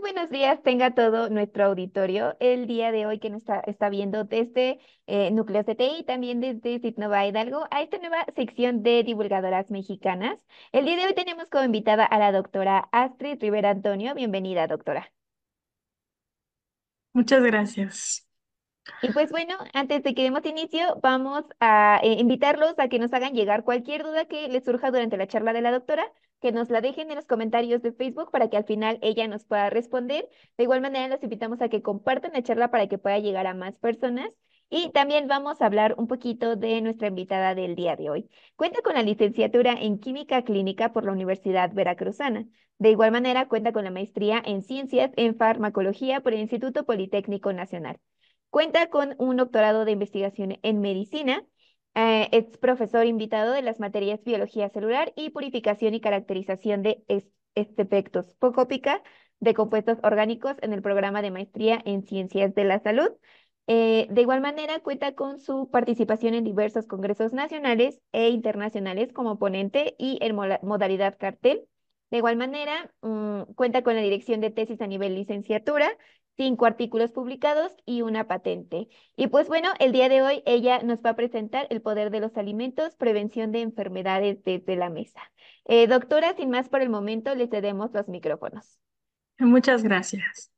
Muy buenos días, tenga todo nuestro auditorio el día de hoy que nos está, está viendo desde eh, Núcleos de y también desde Sitnova Hidalgo a esta nueva sección de divulgadoras mexicanas. El día de hoy tenemos como invitada a la doctora Astrid Rivera Antonio. Bienvenida, doctora. Muchas gracias. Y pues bueno, antes de que demos inicio, vamos a eh, invitarlos a que nos hagan llegar cualquier duda que les surja durante la charla de la doctora que nos la dejen en los comentarios de Facebook para que al final ella nos pueda responder. De igual manera, los invitamos a que compartan la charla para que pueda llegar a más personas. Y también vamos a hablar un poquito de nuestra invitada del día de hoy. Cuenta con la licenciatura en Química Clínica por la Universidad Veracruzana. De igual manera, cuenta con la maestría en Ciencias en Farmacología por el Instituto Politécnico Nacional. Cuenta con un doctorado de investigación en medicina es eh, profesor invitado de las materias Biología Celular y Purificación y Caracterización de Efectos pocópica de Compuestos Orgánicos en el programa de maestría en Ciencias de la Salud. Eh, de igual manera, cuenta con su participación en diversos congresos nacionales e internacionales como ponente y en modalidad cartel. De igual manera, mm, cuenta con la dirección de tesis a nivel licenciatura cinco artículos publicados y una patente. Y pues bueno, el día de hoy ella nos va a presentar el poder de los alimentos, prevención de enfermedades desde la mesa. Eh, doctora, sin más por el momento, le cedemos los micrófonos. Muchas gracias.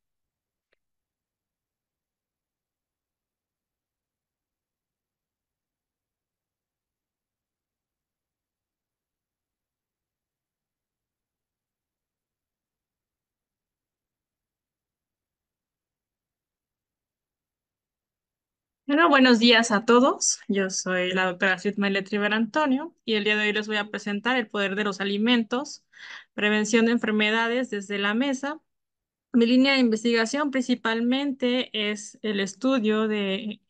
Bueno, buenos días a todos. Yo soy la doctora Sidma Triver Antonio y el día de hoy les voy a presentar el poder de los alimentos, prevención de enfermedades desde la mesa. Mi línea de investigación principalmente es el estudio de,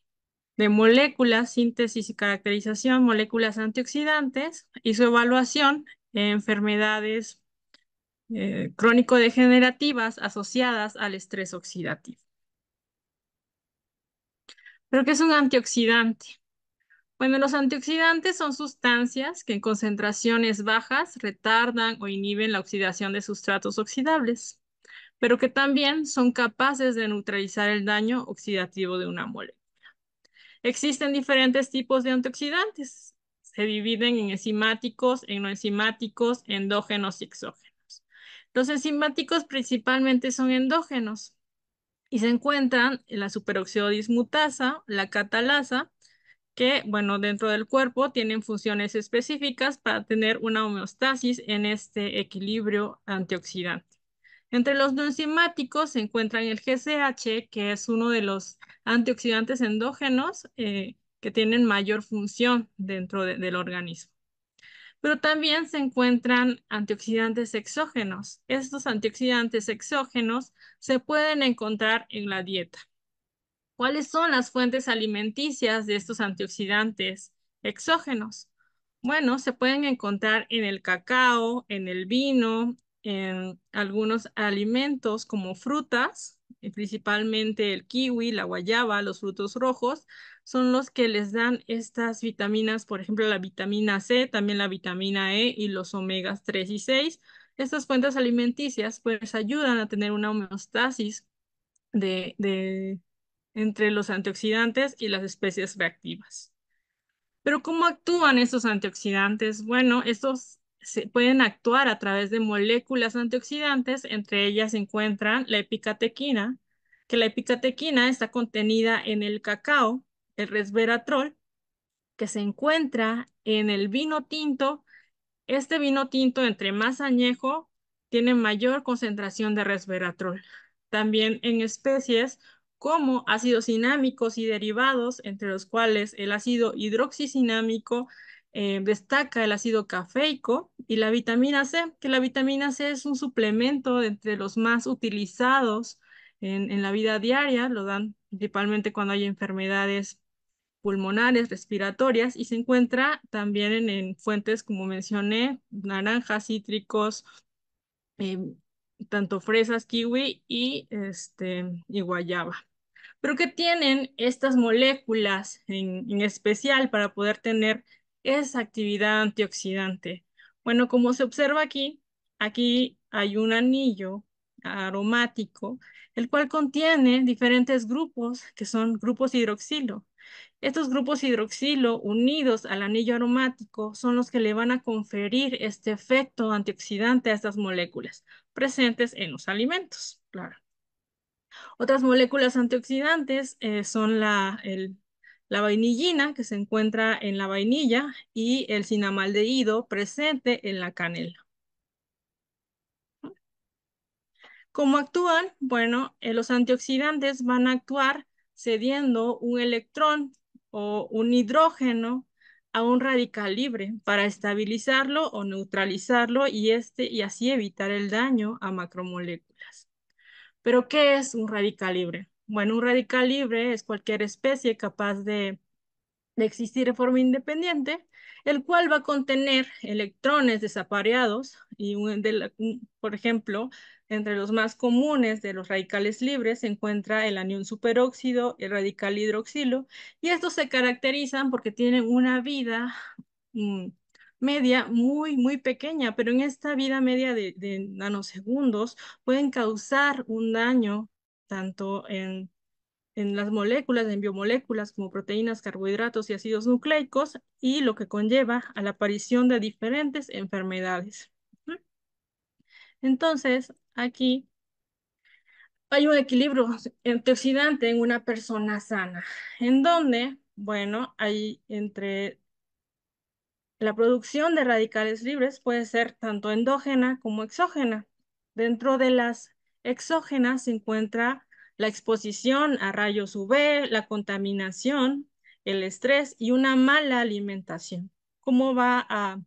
moléculas, síntesis y caracterización, moléculas antioxidantes y su evaluación en enfermedades eh, crónico-degenerativas asociadas al estrés oxidativo. ¿Pero qué es un antioxidante? Bueno, los antioxidantes son sustancias que en concentraciones bajas retardan o inhiben la oxidación de sustratos oxidables, pero que también son capaces de neutralizar el daño oxidativo de una molécula. Existen diferentes tipos de antioxidantes. Se dividen en enzimáticos, en no enzimáticos, endógenos y exógenos. Los enzimáticos principalmente son endógenos, y se encuentran la dismutasa, la catalasa, que, bueno, dentro del cuerpo tienen funciones específicas para tener una homeostasis en este equilibrio antioxidante. Entre los enzimáticos se encuentran el GCH, que es uno de los antioxidantes endógenos eh, que tienen mayor función dentro del organismo pero también se encuentran antioxidantes exógenos. Estos antioxidantes exógenos se pueden encontrar en la dieta. ¿Cuáles son las fuentes alimenticias de estos antioxidantes exógenos? Bueno, se pueden encontrar en el cacao, en el vino, en algunos alimentos como frutas, principalmente el kiwi, la guayaba, los frutos rojos, son los que les dan estas vitaminas, por ejemplo, la vitamina C, también la vitamina E y los omegas 3 y 6. Estas fuentes alimenticias pues ayudan a tener una homeostasis de, entre los antioxidantes y las especies reactivas. Pero ¿cómo actúan estos antioxidantes? Bueno, estos se pueden actuar a través de moléculas antioxidantes, entre ellas se encuentran la epicatequina, que la epicatequina está contenida en el cacao, el resveratrol, que se encuentra en el vino tinto. Este vino tinto, entre más añejo, tiene mayor concentración de resveratrol. También en especies como ácidos cinámicos y derivados, entre los cuales el ácido hidroxicinámico eh, destaca el ácido cafeico y la vitamina C, que la vitamina C es un suplemento entre los más utilizados en, en la vida diaria, lo dan principalmente cuando hay enfermedades pulmonares, respiratorias y se encuentra también en, fuentes, como mencioné, naranjas, cítricos, em, tanto fresas, kiwi este, y, guayaba. Pero ¿qué tienen estas moléculas en, en especial para poder tener esa actividad antioxidante? Bueno, como se observa aquí, aquí hay un anillo aromático, el cual contiene diferentes grupos que son grupos hidroxilo. Estos grupos hidroxilo unidos al anillo aromático son los que le van a conferir este efecto antioxidante a estas moléculas presentes en los alimentos, claro. Otras moléculas antioxidantes eh, son la, vainillina que se encuentra en la vainilla y el cinamaldehído presente en la canela. ¿Cómo actúan? Bueno, eh, los antioxidantes van a actuar cediendo un electrón o un hidrógeno a un radical libre para estabilizarlo o neutralizarlo y, este, y así evitar el daño a macromoléculas. Pero, ¿qué es un radical libre? Bueno, un radical libre es cualquier especie capaz de existir de forma independiente el cual va a contener electrones desapareados y, por ejemplo, entre los más comunes de los radicales libres se encuentra el anión superóxido, el radical hidroxilo, y estos se caracterizan porque tienen una vida mm, media muy, muy pequeña, pero en esta vida media de nanosegundos pueden causar un daño tanto en en las moléculas, en biomoléculas como proteínas, carbohidratos y ácidos nucleicos, y lo que conlleva a la aparición de diferentes enfermedades. Entonces, aquí hay un equilibrio antioxidante en una persona sana, en donde, bueno, hay entre la producción de radicales libres puede ser tanto endógena como exógena. Dentro de las exógenas se encuentra la exposición a rayos UV, la contaminación, el estrés y una mala alimentación. ¿Cómo va a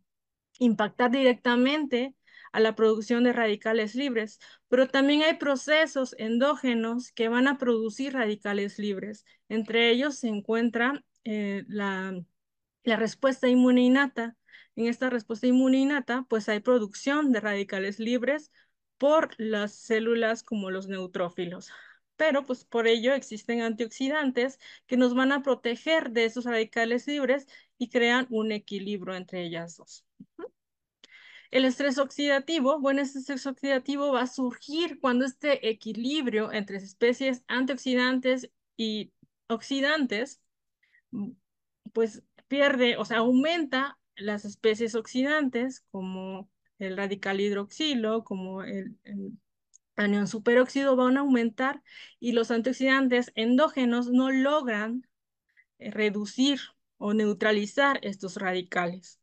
impactar directamente a la producción de radicales libres? Pero también hay procesos endógenos que van a producir radicales libres. Entre ellos se encuentra eh, la, la respuesta inmune innata. En esta respuesta inmune innata, pues hay producción de radicales libres por las células como los neutrófilos pero pues por ello existen antioxidantes que nos van a proteger de esos radicales libres y crean un equilibrio entre ellas dos. El estrés oxidativo, bueno, este estrés oxidativo va a surgir cuando este equilibrio entre especies antioxidantes y oxidantes, mm, pues pierde, o sea, aumenta las especies oxidantes como el radical hidroxilo, como el, el anión superóxido van a aumentar y los antioxidantes endógenos no logran eh, reducir o neutralizar estos radicales.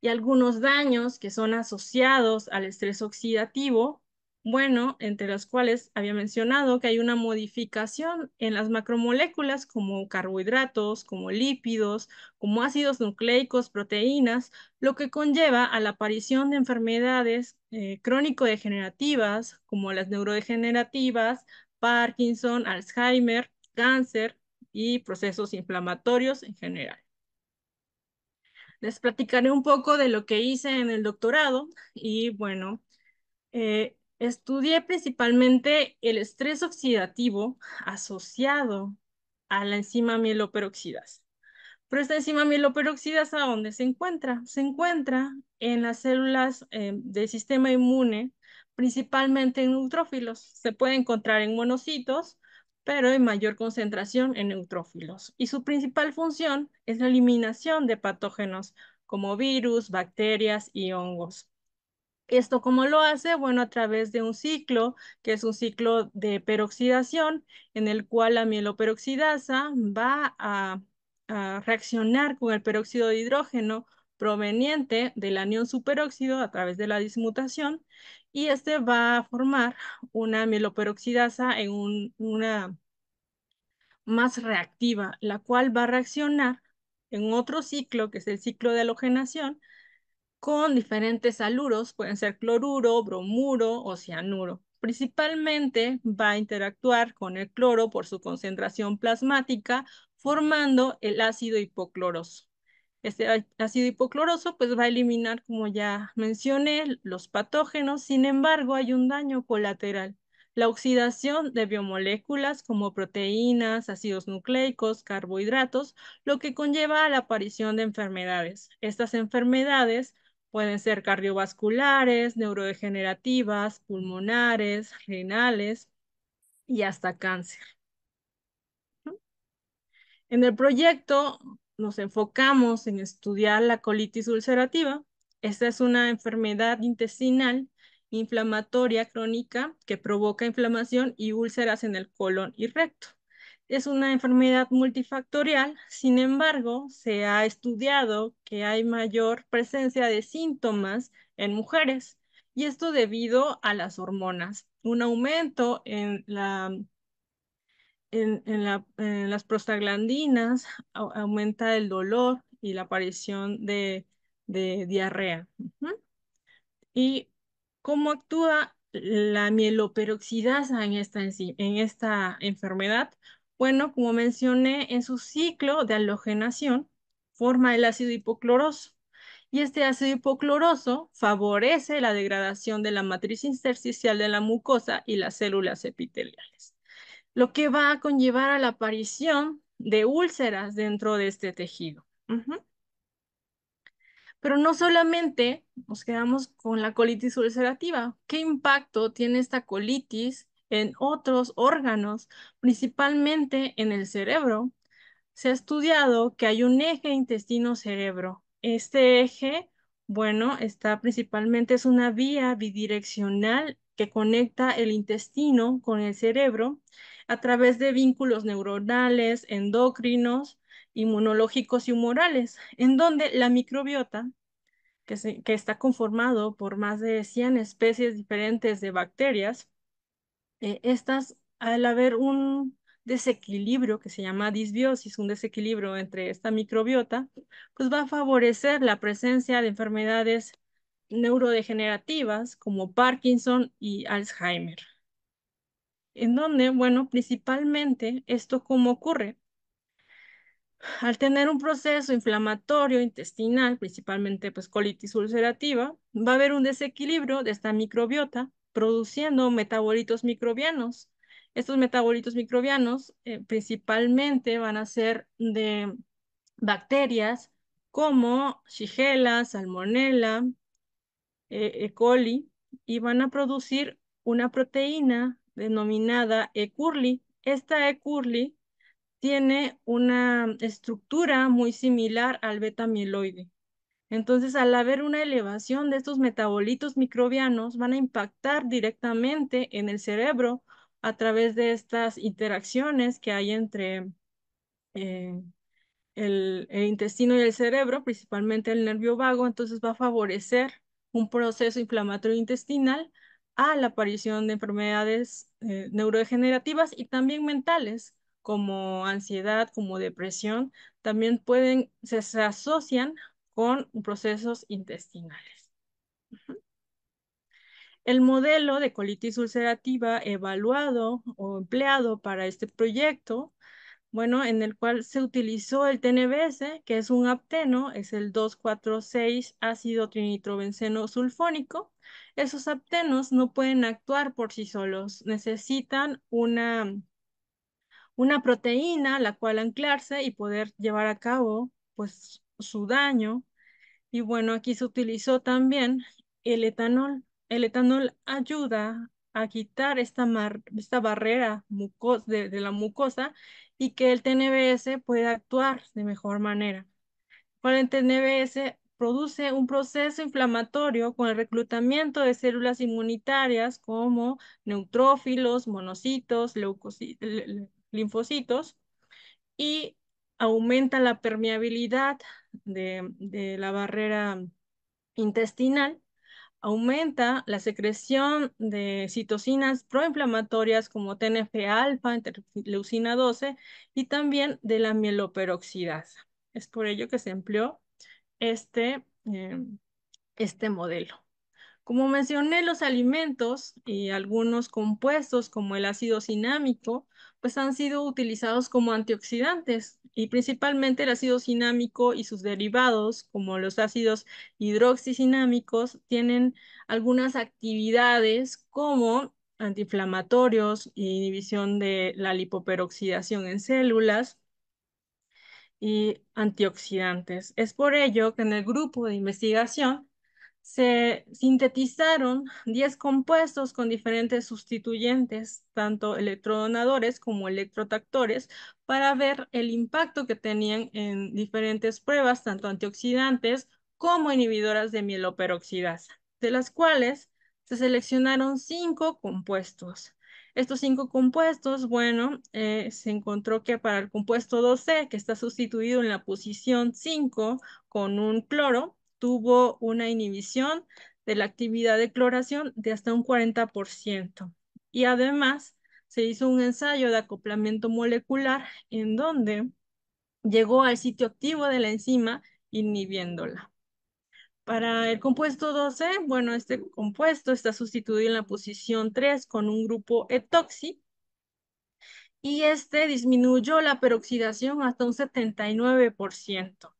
Y algunos daños que son asociados al estrés oxidativo bueno, entre las cuales había mencionado que hay una modificación en las macromoléculas como carbohidratos, como lípidos, como ácidos nucleicos, proteínas, lo que conlleva a la aparición de enfermedades eh, crónico-degenerativas como las neurodegenerativas, Parkinson, Alzheimer, cáncer y procesos inflamatorios en general. Les platicaré un poco de lo que hice en el doctorado y bueno, eh, Estudié principalmente el estrés oxidativo asociado a la enzima mieloperoxidasa. Pero esta enzima a ¿dónde se encuentra? Se encuentra en las células eh, del sistema inmune, principalmente en neutrófilos. Se puede encontrar en monocitos, pero en mayor concentración en neutrófilos. Y su principal función es la eliminación de patógenos como virus, bacterias y hongos. ¿Esto cómo lo hace? Bueno, a través de un ciclo, que es un ciclo de peroxidación, en el cual la mieloperoxidasa va a, reaccionar con el peróxido de hidrógeno proveniente del anión superóxido a través de la dismutación y este va a formar una mieloperoxidasa en una más reactiva, la cual va a reaccionar en otro ciclo, que es el ciclo de halogenación, con diferentes aluros, pueden ser cloruro, bromuro o cianuro. Principalmente va a interactuar con el cloro por su concentración plasmática, formando el ácido hipocloroso. Este ácido hipocloroso pues va a eliminar, como ya mencioné, los patógenos, sin embargo hay un daño colateral, la oxidación de biomoléculas como proteínas, ácidos nucleicos, carbohidratos, lo que conlleva a la aparición de enfermedades. Estas enfermedades Pueden ser cardiovasculares, neurodegenerativas, pulmonares, renales y hasta cáncer. En el proyecto nos enfocamos en estudiar la colitis ulcerativa. Esta es una enfermedad intestinal inflamatoria crónica que provoca inflamación y úlceras en el colon y recto es una enfermedad multifactorial, sin embargo, se ha estudiado que hay mayor presencia de síntomas en mujeres, y esto debido a las hormonas, un aumento en, la, en, las prostaglandinas, aumenta el dolor y la aparición de, diarrea. ¿Y cómo actúa la mieloperoxidasa en en esta enfermedad? Bueno, como mencioné, en su ciclo de halogenación forma el ácido hipocloroso y este ácido hipocloroso favorece la degradación de la matriz intersticial de la mucosa y las células epiteliales, lo que va a conllevar a la aparición de úlceras dentro de este tejido. Pero no solamente nos quedamos con la colitis ulcerativa. ¿Qué impacto tiene esta colitis en otros órganos, principalmente en el cerebro, se ha estudiado que hay un eje intestino-cerebro. Este eje, bueno, está principalmente, es una vía bidireccional que conecta el intestino con el cerebro a través de vínculos neuronales, endocrinos, inmunológicos y humorales, en donde la microbiota, que, que está conformado por más de 100 especies diferentes de bacterias, eh, estas, al haber un desequilibrio que se llama disbiosis, un desequilibrio entre esta microbiota, pues va a favorecer la presencia de enfermedades neurodegenerativas como Parkinson y Alzheimer. En donde, bueno, principalmente esto cómo ocurre. Al tener un proceso inflamatorio intestinal, principalmente pues colitis ulcerativa, va a haber un desequilibrio de esta microbiota produciendo metabolitos microbianos. Estos metabolitos microbianos eh, principalmente van a ser de bacterias como Shigella, Salmonella, eh, E. coli, y van a producir una proteína denominada E. curly. Esta E. curly tiene una estructura muy similar al beta-mieloide. Entonces, al haber una elevación de estos metabolitos microbianos, van a impactar directamente en el cerebro a través de estas interacciones que hay entre eh, el, intestino y el cerebro, principalmente el nervio vago, entonces va a favorecer un proceso inflamatorio intestinal a la aparición de enfermedades eh, neurodegenerativas y también mentales, como ansiedad, como depresión, también pueden, se, asocian con procesos intestinales. El modelo de colitis ulcerativa evaluado o empleado para este proyecto, bueno, en el cual se utilizó el TNBS, que es un apteno, es el 2,4,6 ácido trinitrobenceno sulfónico. Esos aptenos no pueden actuar por sí solos, necesitan una, una proteína a la cual anclarse y poder llevar a cabo pues su daño. Y bueno, aquí se utilizó también el etanol. El etanol ayuda a quitar esta, esta barrera mucos, de, la mucosa y que el TNBS pueda actuar de mejor manera. cuando el TNBS produce un proceso inflamatorio con el reclutamiento de células inmunitarias como neutrófilos, monocitos, linfocitos y aumenta la permeabilidad de, la barrera intestinal, aumenta la secreción de citocinas proinflamatorias como TNF-alfa, interleucina 12 y también de la mieloperoxidasa. Es por ello que se empleó este, eh, este modelo. Como mencioné, los alimentos y algunos compuestos como el ácido cinámico, pues han sido utilizados como antioxidantes y principalmente el ácido cinámico y sus derivados, como los ácidos hidroxicinámicos, tienen algunas actividades como antiinflamatorios, inhibición de la lipoperoxidación en células, y antioxidantes. Es por ello que en el grupo de investigación se sintetizaron 10 compuestos con diferentes sustituyentes, tanto electrodonadores como electrotactores, para ver el impacto que tenían en diferentes pruebas, tanto antioxidantes como inhibidoras de mieloperoxidasa, de las cuales se seleccionaron 5 compuestos. Estos 5 compuestos, bueno, eh, se encontró que para el compuesto 2C, que está sustituido en la posición 5 con un cloro, tuvo una inhibición de la actividad de cloración de hasta un 40%. Y además se hizo un ensayo de acoplamiento molecular en donde llegó al sitio activo de la enzima inhibiéndola. Para el compuesto 12, bueno, este compuesto está sustituido en la posición 3 con un grupo etoxi y este disminuyó la peroxidación hasta un 79%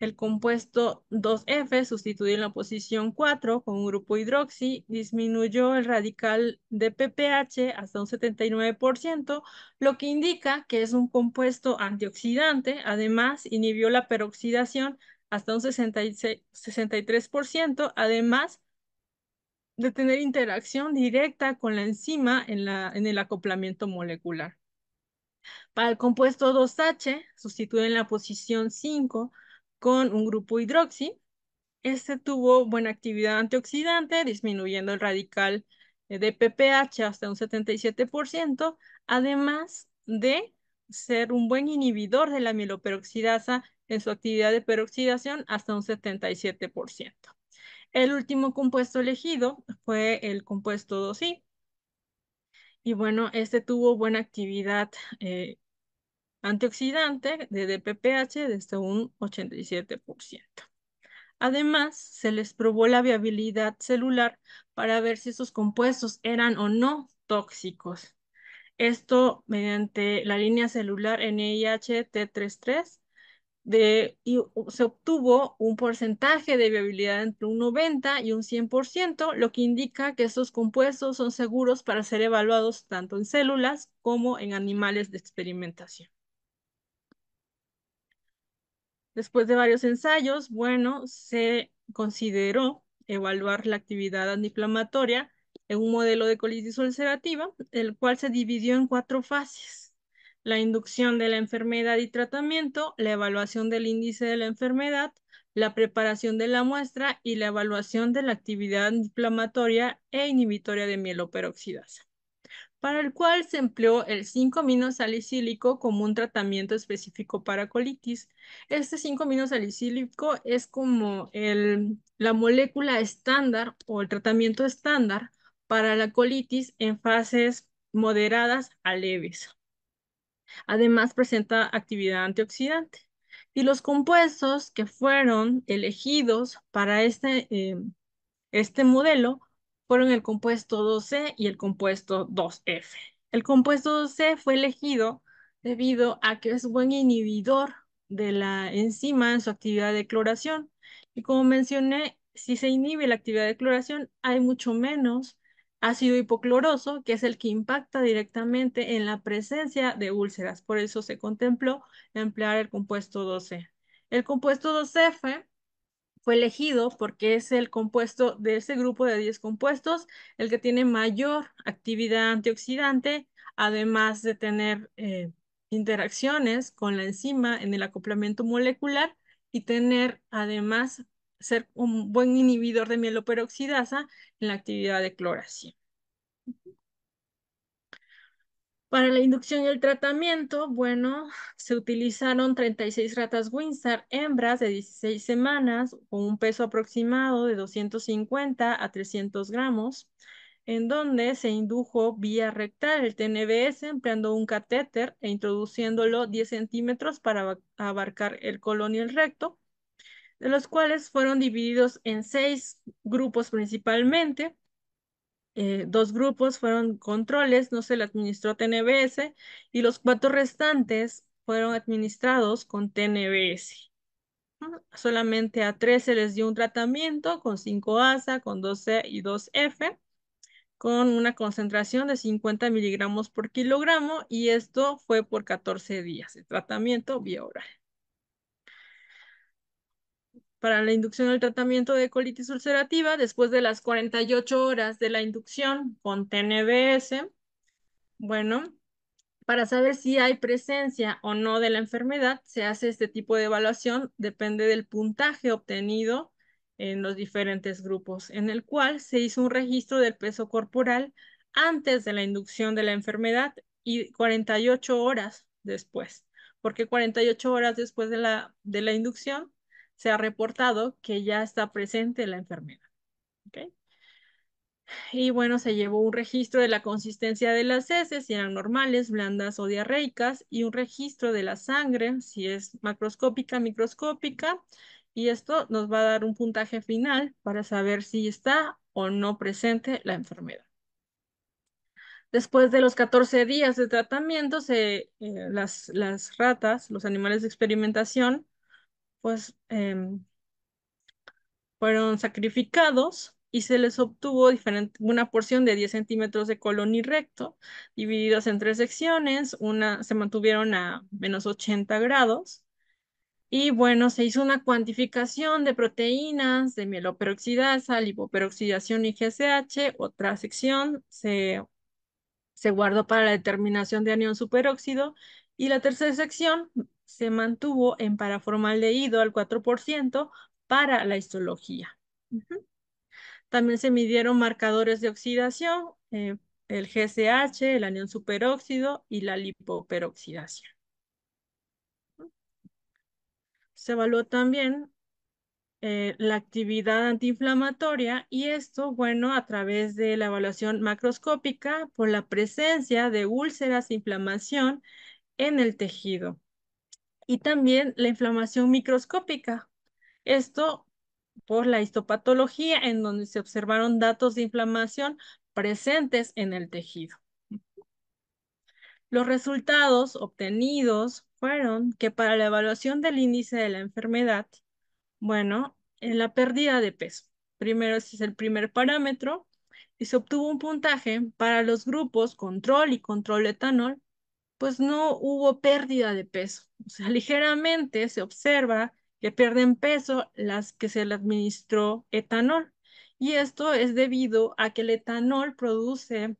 el compuesto 2F sustituido en la posición 4 con un grupo hidroxi disminuyó el radical de PPH hasta un 79%, lo que indica que es un compuesto antioxidante. Además, inhibió la peroxidación hasta un 63%, además de tener interacción directa con la enzima en, en el acoplamiento molecular. Para el compuesto 2H, sustituido en la posición 5, con un grupo hidroxi. Este tuvo buena actividad antioxidante, disminuyendo el radical eh, de PPH hasta un 77%, además de ser un buen inhibidor de la mieloperoxidasa en su actividad de peroxidación hasta un 77%. El último compuesto elegido fue el compuesto 2I. Y bueno, este tuvo buena actividad eh, antioxidante de DPPH desde un 87%. Además, se les probó la viabilidad celular para ver si esos compuestos eran o no tóxicos. Esto mediante la línea celular NIH-T33 y se obtuvo un porcentaje de viabilidad entre un 90 y un 100%, lo que indica que estos compuestos son seguros para ser evaluados tanto en células como en animales de experimentación. Después de varios ensayos, bueno, se consideró evaluar la actividad antiinflamatoria en un modelo de colitis ulcerativa, el cual se dividió en cuatro fases. La inducción de la enfermedad y tratamiento, la evaluación del índice de la enfermedad, la preparación de la muestra y la evaluación de la actividad inflamatoria e inhibitoria de mieloperoxidasa para el cual se empleó el 5-minosalicílico como un tratamiento específico para colitis. Este 5-minosalicílico es como la molécula estándar o el tratamiento estándar para la colitis en fases moderadas a leves. Además, presenta actividad antioxidante. Y los compuestos que fueron elegidos para este, eh, este modelo fueron el compuesto 2C e y el compuesto 2F. El compuesto 2C e fue elegido debido a que es buen inhibidor de la enzima en su actividad de cloración. Y como mencioné, si se inhibe la actividad de cloración, hay mucho menos ácido hipocloroso, que es el que impacta directamente en la presencia de úlceras. Por eso se contempló emplear el compuesto 12. E. El compuesto 2F fue elegido porque es el compuesto de ese grupo de 10 compuestos el que tiene mayor actividad antioxidante, además de tener eh, interacciones con la enzima en el acoplamiento molecular y tener además ser un buen inhibidor de mieloperoxidasa en la actividad de cloración. Para la inducción y el tratamiento, bueno, se utilizaron 36 ratas Windsor hembras de 16 semanas con un peso aproximado de 250 a 300 gramos, en donde se indujo vía rectal el TNBS empleando un catéter e introduciéndolo 10 centímetros para abarcar el colon y el recto, de los cuales fueron divididos en seis grupos principalmente eh, dos grupos fueron controles, no se le administró TNBS y los cuatro restantes fueron administrados con TNBS. Solamente a tres se les dio un tratamiento con 5 ASA, con 12 e y 2F, con una concentración de 50 miligramos por kilogramo y esto fue por 14 días, de tratamiento vía oral para la inducción del tratamiento de colitis ulcerativa después de las 48 horas de la inducción con TNBS. Bueno, para saber si hay presencia o no de la enfermedad, se hace este tipo de evaluación, depende del puntaje obtenido en los diferentes grupos, en el cual se hizo un registro del peso corporal antes de la inducción de la enfermedad y 48 horas después, porque 48 horas después de la, de la inducción se ha reportado que ya está presente la enfermedad. Y bueno, se llevó un registro de la consistencia de las heces, si eran normales, blandas o diarreicas, y un registro de la sangre, si es macroscópica, microscópica, y esto nos va a dar un puntaje final para saber si está o no presente la enfermedad. Después de los 14 días de tratamiento, se, eh, las ratas, los animales de experimentación, pues em, fueron sacrificados y se les obtuvo una porción de 10 centímetros de colon y recto, divididas en tres secciones, una, se mantuvieron a menos 80 grados, y bueno, se hizo una cuantificación de proteínas, de mieloperoxidasa, lipoperoxidación y GSH, otra sección se, se guardó para la determinación de anión superóxido, y la tercera sección se mantuvo en paraformaldehído al 4% para la histología. También se midieron marcadores de oxidación, eh, el GCH, el anión superóxido y la lipoperoxidación. Se evaluó también eh, la actividad antiinflamatoria y esto, bueno, a través de la evaluación macroscópica por la presencia de úlceras e inflamación en el tejido y también la inflamación microscópica. Esto por la histopatología en donde se observaron datos de inflamación presentes en el tejido. Los resultados obtenidos fueron que para la evaluación del índice de la enfermedad, bueno, en la pérdida de peso. Primero ese es el primer parámetro y se obtuvo un puntaje para los grupos control y control etanol pues no hubo pérdida de peso. O sea, ligeramente se observa que pierden peso las que se le administró etanol. Y esto es debido a que el etanol produce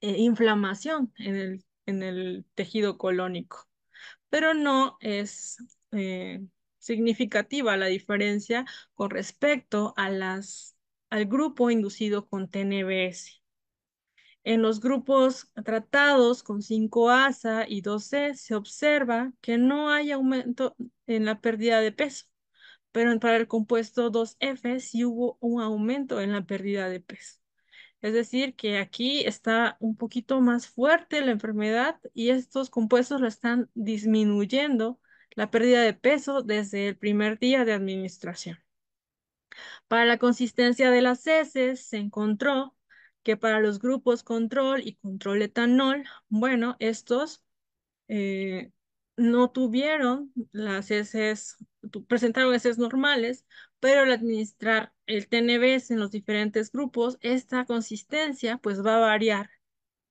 eh, inflamación en el, en el, tejido colónico, pero no es eh, significativa la diferencia con respecto a las, al grupo inducido con TNBS. En los grupos tratados con 5-ASA y 2C se observa que no hay aumento en la pérdida de peso, pero para el compuesto 2F sí hubo un aumento en la pérdida de peso. Es decir, que aquí está un poquito más fuerte la enfermedad y estos compuestos lo están disminuyendo la pérdida de peso desde el primer día de administración. Para la consistencia de las heces se encontró que para los grupos control y control etanol, bueno, estos eh, no tuvieron las heces, presentaron heces normales, pero al administrar el TNBs en los diferentes grupos, esta consistencia pues va a variar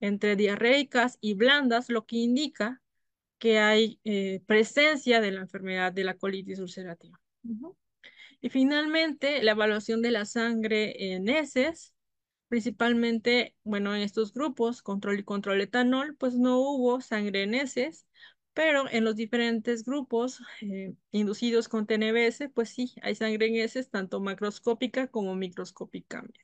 entre diarreicas y blandas, lo que indica que hay eh, presencia de la enfermedad de la colitis ulcerativa. Y finalmente, la evaluación de la sangre en heces Principalmente, bueno, en estos grupos, control y control etanol, pues no hubo sangre en heces, pero en los diferentes grupos eh, inducidos con TNBS, pues sí, hay sangre en heces tanto macroscópica como microscópicamente.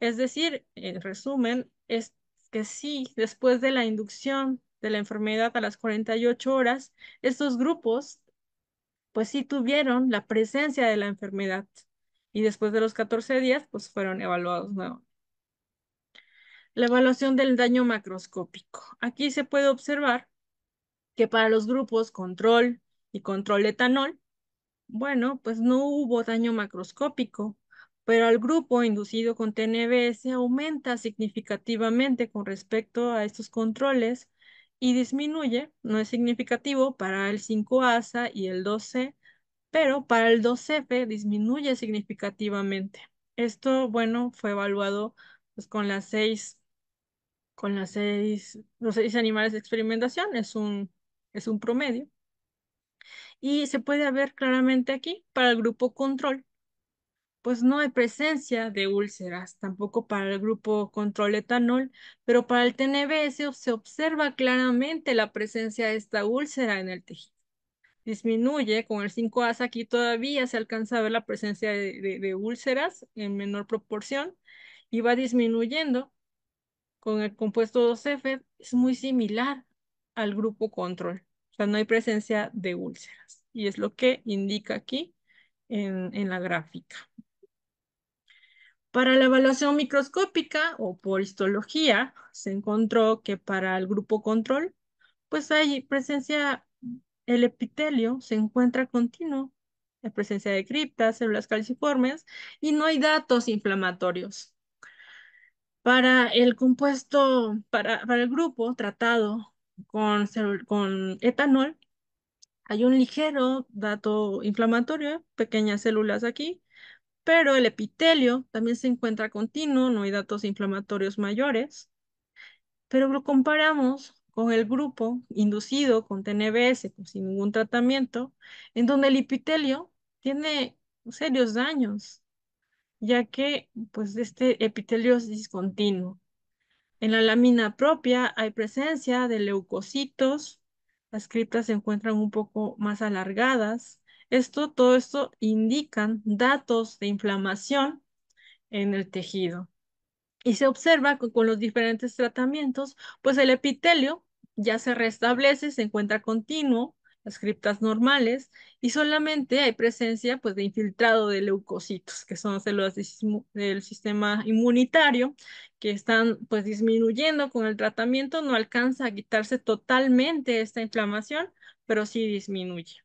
Es decir, en resumen, es que sí, después de la inducción de la enfermedad a las 48 horas, estos grupos, pues sí tuvieron la presencia de la enfermedad, y después de los 14 días, pues fueron evaluados nuevamente. La evaluación del daño macroscópico. Aquí se puede observar que para los grupos control y control etanol, bueno, pues no hubo daño macroscópico, pero al grupo inducido con TNBS aumenta significativamente con respecto a estos controles y disminuye, no es significativo, para el 5-ASA y el 12 pero para el 2F disminuye significativamente. Esto, bueno, fue evaluado pues, con las seis, con las seis, los seis animales de experimentación, es un, es un promedio. Y se puede ver claramente aquí, para el grupo control, pues no hay presencia de úlceras, tampoco para el grupo control etanol, pero para el TNBS se observa claramente la presencia de esta úlcera en el tejido disminuye con el 5 a aquí todavía se alcanza a ver la presencia de, úlceras en menor proporción y va disminuyendo con el compuesto 2F, es muy similar al grupo control. O sea, no hay presencia de úlceras. Y es lo que indica aquí en, en la gráfica. Para la evaluación microscópica o por histología, se encontró que para el grupo control, pues hay presencia el epitelio se encuentra continuo, la presencia de criptas, células calciformes, y no hay datos inflamatorios. Para el compuesto, para, el grupo tratado con etanol, hay un ligero dato inflamatorio, pequeñas células aquí, pero el epitelio también se encuentra continuo, no hay datos inflamatorios mayores. Pero lo comparamos con el grupo inducido con TNBS pues, sin ningún tratamiento, en donde el epitelio tiene serios daños, ya que pues, este epitelio es discontinuo. En la lámina propia hay presencia de leucocitos, las criptas se encuentran un poco más alargadas. Esto, todo esto indican datos de inflamación en el tejido. Y se observa que con los diferentes tratamientos, pues el epitelio ya se restablece, se encuentra continuo, las criptas normales, y solamente hay presencia pues, de infiltrado de leucocitos, que son células del sistema inmunitario, que están pues, disminuyendo con el tratamiento, no alcanza a quitarse totalmente esta inflamación, pero sí disminuye.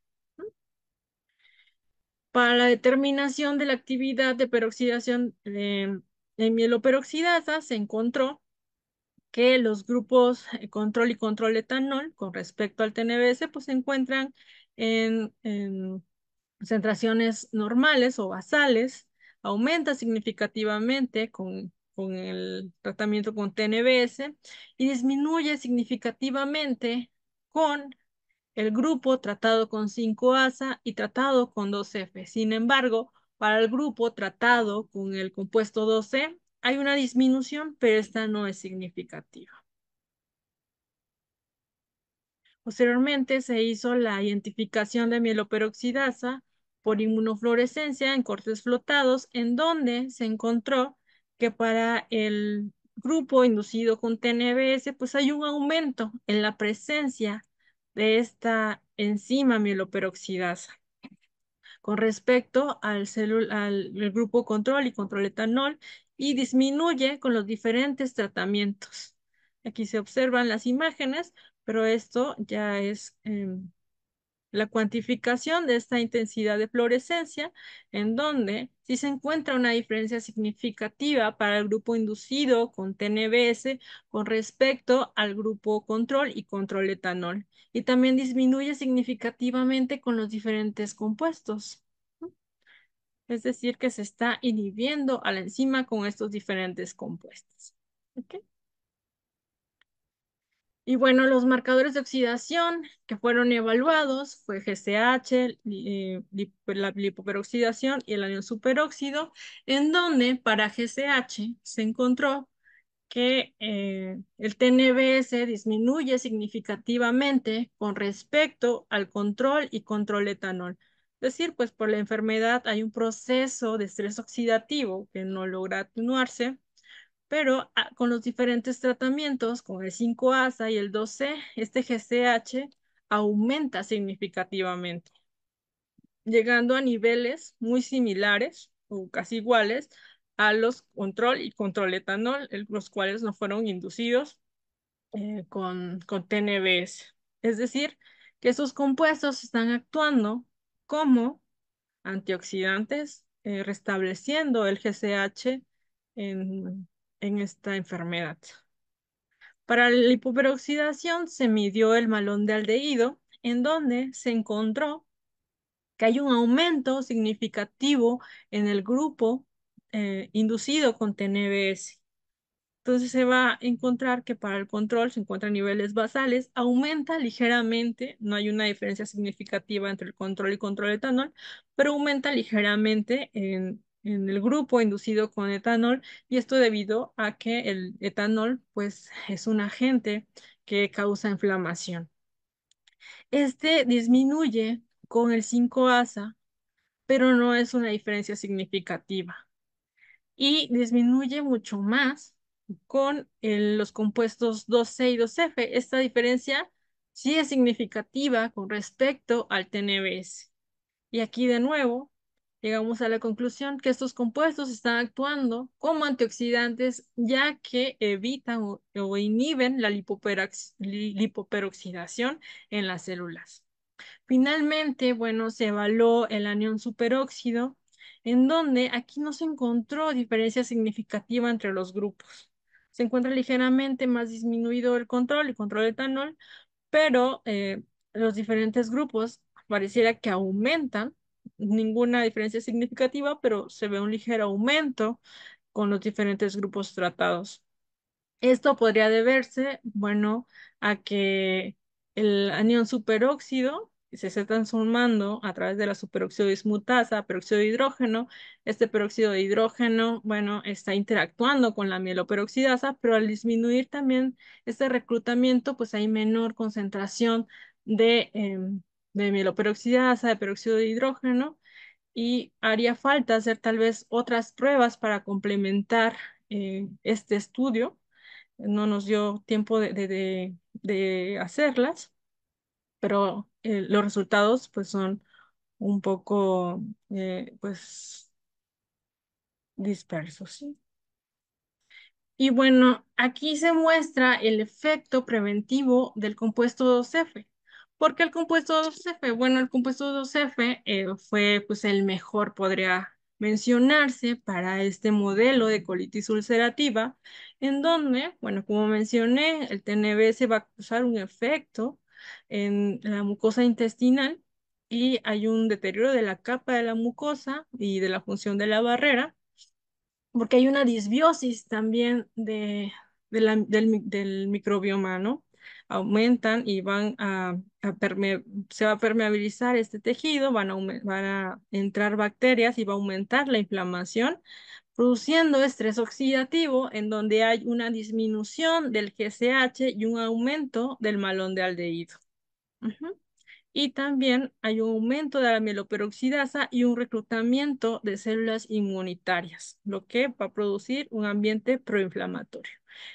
Para la determinación de la actividad de peroxidación, em, en mieloperoxidasa se encontró que los grupos eh, control y control etanol con respecto al TNBS pues se encuentran en, concentraciones normales o basales, aumenta significativamente con, con el tratamiento con TNBS y disminuye significativamente con el grupo tratado con 5-ASA y tratado con 2-F. Sin embargo, para el grupo tratado con el compuesto 12 hay una disminución, pero esta no es significativa. Posteriormente se hizo la identificación de mieloperoxidasa por inmunofluorescencia en cortes flotados, en donde se encontró que para el grupo inducido con TNBS, pues hay un aumento en la presencia de esta enzima mieloperoxidasa con respecto al, al grupo control y control etanol y disminuye con los diferentes tratamientos. Aquí se observan las imágenes, pero esto ya es em, la cuantificación de esta intensidad de fluorescencia, en donde si se encuentra una diferencia significativa para el grupo inducido con TNBS con respecto al grupo control y control etanol, y también disminuye significativamente con los diferentes compuestos. Es decir, que se está inhibiendo a la enzima con estos diferentes compuestos. ¿Okay? Y bueno, los marcadores de oxidación que fueron evaluados fue GCH, eh, la lipoperoxidación y el anión superóxido, en donde para GCH se encontró que eh, el TNBS disminuye significativamente con respecto al control y control etanol. Es decir, pues por la enfermedad hay un proceso de estrés oxidativo que no logra atenuarse pero ah, con los diferentes tratamientos, con el 5-ASA y el 2C, este GCH aumenta significativamente, llegando a niveles muy similares o casi iguales a los control y control etanol, los cuales no fueron inducidos eh, con, con TNBs. Es decir, que esos compuestos están actuando como antioxidantes, eh, restableciendo el GCH en, en esta enfermedad. Para la hipoperoxidación se midió el malón de aldehído, en donde se encontró que hay un aumento significativo en el grupo eh, inducido con TNBS. Entonces se va a encontrar que para el control se encuentran niveles basales, aumenta ligeramente, no hay una diferencia significativa entre el control y control etanol, pero aumenta ligeramente en en el grupo inducido con etanol y esto debido a que el etanol pues es un agente que causa inflamación. Este disminuye con el 5-asa, pero no es una diferencia significativa. Y disminuye mucho más con los compuestos 2C y 2F. Esta diferencia sí es significativa con respecto al TNBS. Y aquí de nuevo llegamos a la conclusión que estos compuestos están actuando como antioxidantes ya que evitan o, inhiben la lipoperoxidación en las células. Finalmente, bueno, se evaluó el anión superóxido, en donde aquí no se encontró diferencia significativa entre los grupos. Se encuentra ligeramente más disminuido el control, el control de etanol, pero eh, los diferentes grupos pareciera que aumentan ninguna diferencia significativa, pero se ve un ligero aumento con los diferentes grupos tratados. Esto podría deberse, bueno, a que el anión superóxido se está transformando a través de la superóxido dismutasa, peróxido de hidrógeno. Este peróxido de hidrógeno, bueno, está interactuando con la mieloperoxidasa, pero al disminuir también este reclutamiento, pues hay menor concentración de em, de mieloperoxidasa, de peróxido de hidrógeno, y haría falta hacer tal vez otras pruebas para complementar eh, este estudio. No nos dio tiempo de, hacerlas, pero eh, los resultados pues son un poco eh, pues dispersos. ¿sí? Y bueno, aquí se muestra el efecto preventivo del compuesto 2F qué el compuesto 2F, e, bueno, el compuesto 2F e, eh, fue pues el mejor, podría mencionarse para este modelo de colitis ulcerativa, en donde, bueno, como mencioné, el TNBS va a causar un efecto en la mucosa intestinal y hay un deterioro de la capa de la mucosa y de la función de la barrera, porque hay una disbiosis también de, la, del, del microbioma, ¿no? aumentan y van a, se va a permeabilizar este tejido, van a, a entrar bacterias y va a aumentar la inflamación, produciendo estrés oxidativo en donde hay una disminución del GCH y un aumento del malón de aldehído. Y también hay un aumento de la mieloperoxidasa y un reclutamiento de células inmunitarias, lo que va a producir un ambiente proinflamatorio.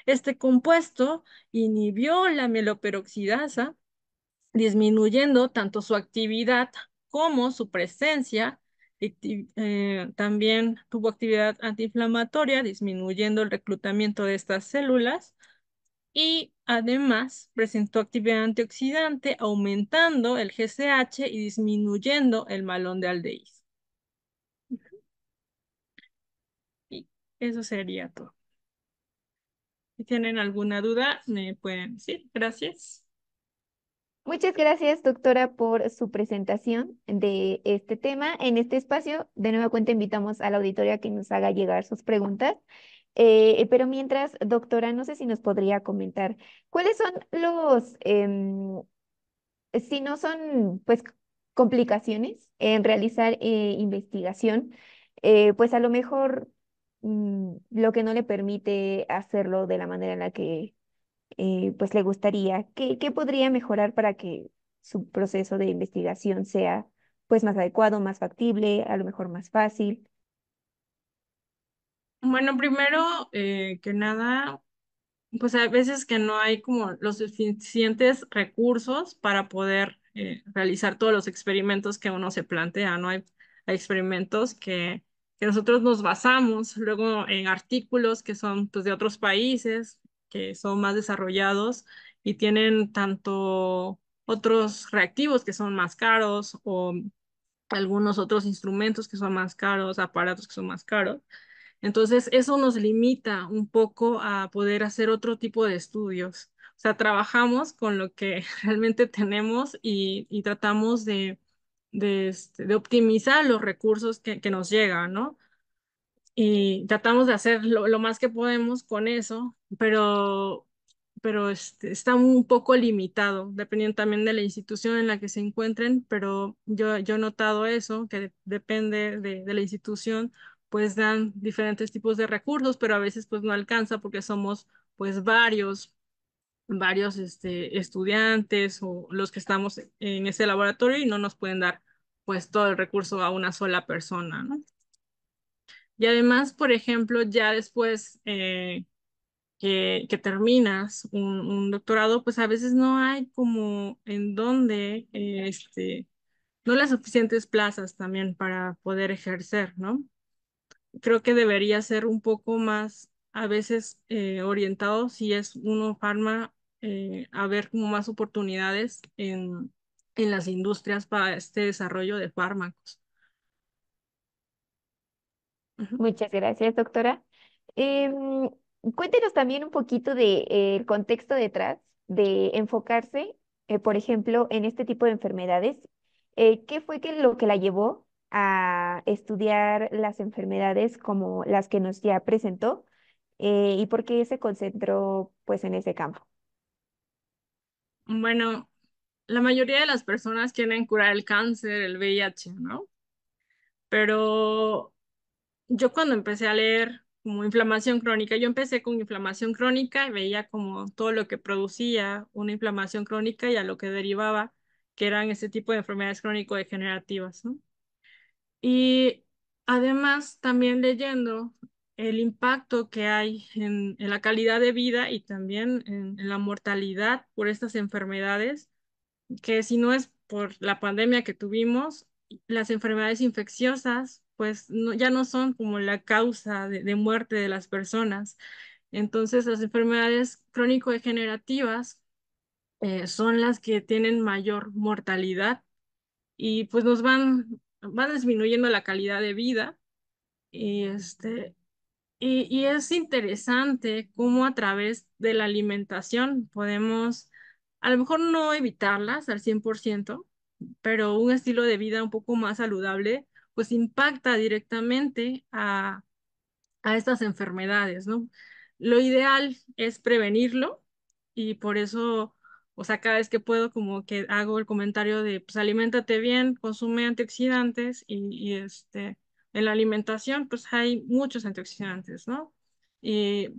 Este compuesto inhibió la meloperoxidasa, disminuyendo tanto su actividad como su presencia. Eh, también tuvo actividad antiinflamatoria, disminuyendo el reclutamiento de estas células. Y además presentó actividad antioxidante, aumentando el GCH y disminuyendo el malón de aldehído. Y eso sería todo. Si tienen alguna duda, me pueden decir. Gracias. Muchas gracias, doctora, por su presentación de este tema. En este espacio, de nueva cuenta, invitamos a la auditoria que nos haga llegar sus preguntas. Eh, pero mientras, doctora, no sé si nos podría comentar cuáles son los, em, si no son, pues, complicaciones en realizar eh, investigación, eh, pues a lo mejor Mm, lo que no le permite hacerlo de la manera en la que eh, pues le gustaría. ¿Qué, ¿Qué podría mejorar para que su proceso de investigación sea pues más adecuado, más factible, a lo mejor más fácil? Bueno, primero eh, que nada, pues a veces que no hay como los suficientes recursos para poder eh, realizar todos los experimentos que uno se plantea, ¿no? Hay, hay experimentos que que nosotros nos basamos luego en artículos que son pues, de otros países, que son más desarrollados y tienen tanto otros reactivos que son más caros o algunos otros instrumentos que son más caros, aparatos que son más caros. Entonces, eso nos limita un poco a poder hacer otro tipo de estudios. O sea, trabajamos con lo que realmente tenemos y, y tratamos de este, de, optimizar los recursos que, nos llegan, ¿no? Y tratamos de hacer lo, más que podemos con eso, pero, pero este, está un poco limitado, dependiendo también de la institución en la que se encuentren, pero yo, yo he notado eso, que depende de, de la institución, pues dan diferentes tipos de recursos, pero a veces pues no alcanza porque somos pues varios varios este, estudiantes o los que estamos en ese laboratorio y no nos pueden dar pues todo el recurso a una sola persona, ¿no? Y además, por ejemplo, ya después eh, que, que, terminas un, doctorado, pues a veces no hay como en dónde, este, no las suficientes plazas también para poder ejercer, ¿no? Creo que debería ser un poco más a veces eh, orientado si es uno farma eh, a ver como más oportunidades en, en las industrias para este desarrollo de fármacos. Muchas gracias, doctora. Em, cuéntenos también un poquito del de, eh, contexto detrás de enfocarse, eh, por ejemplo, en este tipo de enfermedades. ¿Qué fue que lo que la llevó a estudiar las enfermedades como las que nos ya presentó y por qué se concentró pues, en ese campo? Bueno, la mayoría de las personas quieren curar el cáncer, el VIH, ¿no? Pero yo cuando empecé a leer como inflamación crónica, yo empecé con inflamación crónica y veía como todo lo que producía una inflamación crónica y a lo que derivaba, que eran ese tipo de enfermedades crónico-degenerativas, ¿no? Y además también leyendo el impacto que hay en, la calidad de vida y también en, la mortalidad por estas enfermedades, que si no es por la pandemia que tuvimos, las enfermedades infecciosas pues ya no son como la causa de, muerte de las personas. Entonces las enfermedades crónico-degenerativas eh, son las que tienen mayor mortalidad y pues nos van, van disminuyendo la calidad de vida y este, y, es interesante cómo a través de la alimentación podemos, a lo mejor no evitarlas al 100%, pero un estilo de vida un poco más saludable, pues impacta directamente a, estas enfermedades, ¿no? Lo ideal es prevenirlo y por eso, o sea, cada vez que puedo, como que hago el comentario de, pues, aliméntate bien, consume antioxidantes y, y este, en la alimentación, pues hay muchos antioxidantes, ¿no? Eh,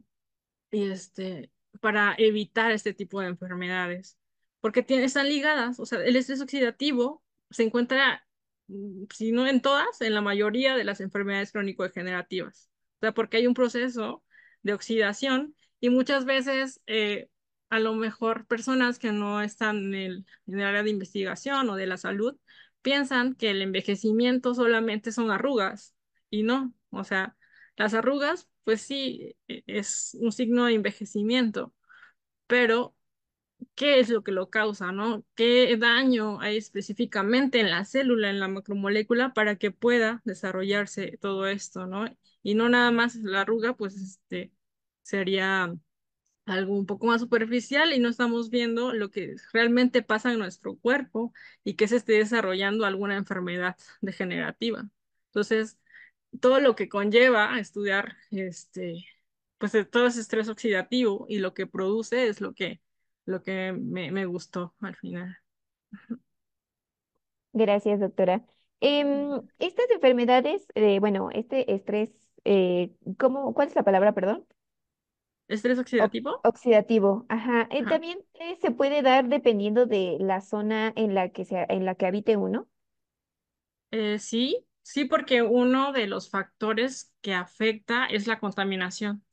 y, este, para evitar este tipo de enfermedades, porque están ligadas, o sea, el estrés oxidativo se encuentra, mm, si no en todas, en la mayoría de las enfermedades crónico-degenerativas, o sea, porque hay un proceso de oxidación y muchas veces eh, a lo mejor personas que no están en el área de investigación o de la salud, piensan que el envejecimiento solamente son arrugas y no, o sea, las arrugas, pues sí, e, es un signo de envejecimiento, pero ¿qué es lo que lo causa, no? ¿Qué daño hay específicamente en la célula, en la macromolécula, para que pueda desarrollarse todo esto, no? Y no nada más la arruga, pues este, sería algo un poco más superficial y no estamos viendo lo que realmente pasa en nuestro cuerpo y que se esté desarrollando alguna enfermedad degenerativa. Entonces, todo lo que conlleva estudiar este, pues eh, todo ese estrés oxidativo y lo que produce es lo que, lo que me, gustó al final. Gracias, doctora. Em, estas enfermedades, eh, bueno, este estrés, eh, ¿cuál es la palabra, perdón? ¿Estrés oxidativo? oxidativo, ajá. también eh, se puede dar dependiendo de la zona en la que, en la que habite uno. Eh, sí, sí, porque uno de los factores que afecta es la contaminación.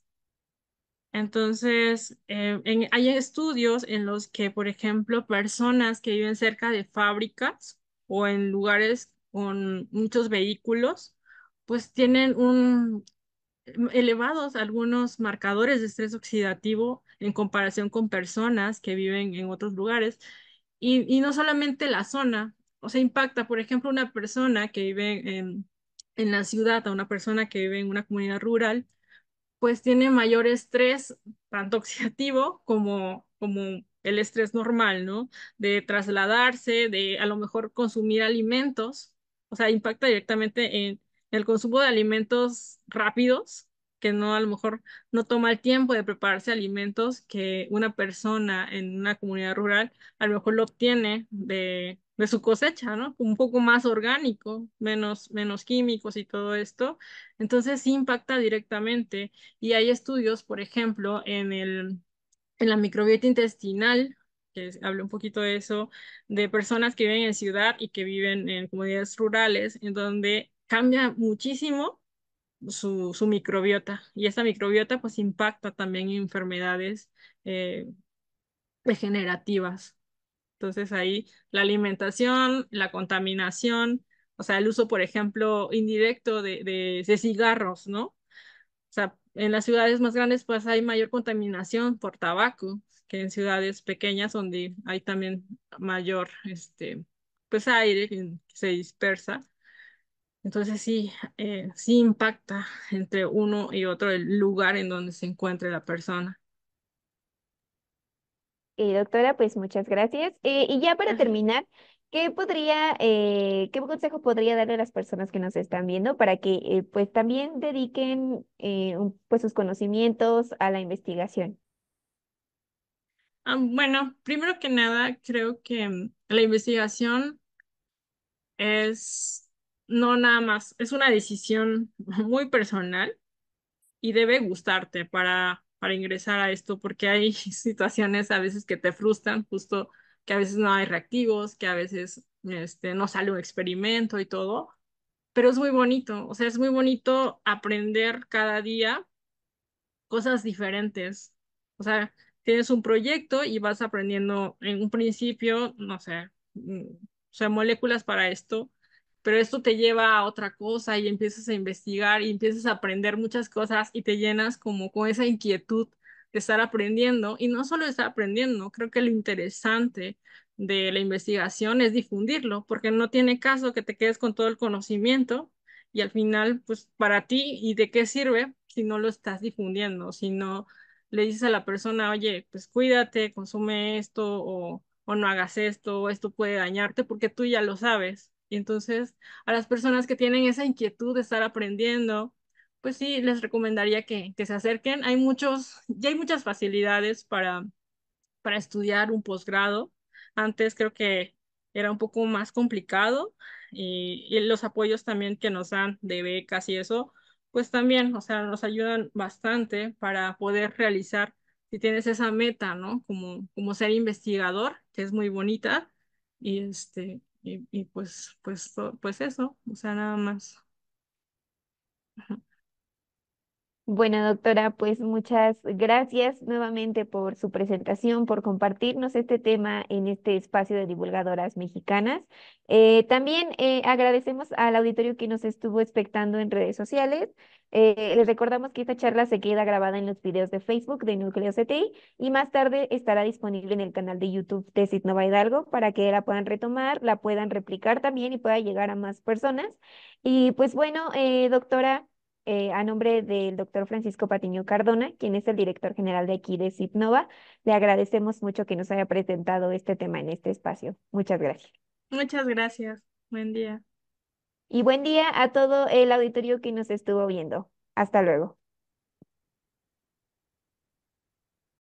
Entonces, eh, hay estudios en los que, por ejemplo, personas que viven cerca de fábricas o en lugares con muchos vehículos, pues tienen un, elevados algunos marcadores de estrés oxidativo en comparación con personas que viven en otros lugares. Y, no solamente la zona, o sea, impacta, por ejemplo, una persona que vive en, en la ciudad a una persona que vive en una comunidad rural, pues tiene mayor estrés, tanto oxidativo como, como el estrés normal, ¿no? De trasladarse, de a lo mejor consumir alimentos, o sea, impacta directamente en, el consumo de alimentos rápidos, que no a lo mejor no toma el tiempo de prepararse alimentos que una persona en una comunidad rural a lo mejor lo obtiene de, su cosecha, ¿no? Un poco más orgánico, menos, menos químicos y todo esto. Entonces sí impacta directamente y hay estudios, por ejemplo, en, el, en la microbiota intestinal que hablé un poquito de eso, de personas que viven en ciudad y que viven en comunidades rurales, en donde cambia muchísimo su, microbiota y esa microbiota pues impacta también en enfermedades eh, degenerativas. Entonces ahí la alimentación, la contaminación, o sea, el uso, por ejemplo, indirecto de, de, cigarros, ¿no? O sea, en las ciudades más grandes pues hay mayor contaminación por tabaco que en ciudades pequeñas donde hay también mayor, este, pues aire que se dispersa entonces sí, eh, sí impacta entre uno y otro el lugar en donde se encuentre la persona. doctora, pues muchas gracias. Eh, y ya para terminar, ¿qué podría, eh, qué consejo podría darle a las personas que nos están viendo para que pues también dediquen pues sus conocimientos a la investigación? bueno, primero que nada, creo que mm, la investigación es no nada más, es una decisión muy personal y debe gustarte para, para ingresar a esto, porque hay situaciones a veces que te frustran, justo que a veces no hay reactivos, que a veces este, no sale un experimento y todo, pero es muy bonito, o sea, es muy bonito aprender cada día cosas diferentes, o sea, tienes un proyecto y vas aprendiendo en un principio, no sé, mm, o sea, moléculas para esto, pero esto te lleva a otra cosa y empiezas a investigar y empiezas a aprender muchas cosas y te llenas como con esa inquietud de estar aprendiendo y no solo estar aprendiendo, creo que lo interesante de la investigación es difundirlo, porque no tiene caso que te quedes con todo el conocimiento y al final, pues para ti, ¿y de qué sirve si no lo estás difundiendo? Si no le dices a la persona, oye, pues cuídate, consume esto o, o no hagas esto, esto puede dañarte, porque tú ya lo sabes. Y entonces a las personas que tienen esa inquietud de estar aprendiendo, pues sí, les recomendaría que, que se acerquen. Hay muchos, ya hay muchas facilidades para, para estudiar un posgrado. Antes creo que era un poco más complicado y, los apoyos también que nos dan de becas y eso, pues también, o sea, nos ayudan bastante para poder realizar, si tienes esa meta, ¿no? Como, como ser investigador, que es muy bonita, y este, y, pues, pues, pues eso, o sea, nada más. Ajá. Bueno, doctora, pues muchas gracias nuevamente por su presentación, por compartirnos este tema en este espacio de divulgadoras mexicanas. Eh, también eh, agradecemos al auditorio que nos estuvo expectando en redes sociales. Eh, les recordamos que esta charla se queda grabada en los videos de Facebook de Núcleo CTI y más tarde estará disponible en el canal de YouTube de Sitnova Hidalgo para que la puedan retomar, la puedan replicar también y pueda llegar a más personas. Y pues bueno, doctora. Eh, a nombre del doctor Francisco Patiño Cardona, quien es el director general de aquí de Le agradecemos mucho que nos haya presentado este tema en este espacio. Muchas gracias. Muchas gracias. Buen día. Y buen día a todo el auditorio que nos estuvo viendo. Hasta luego.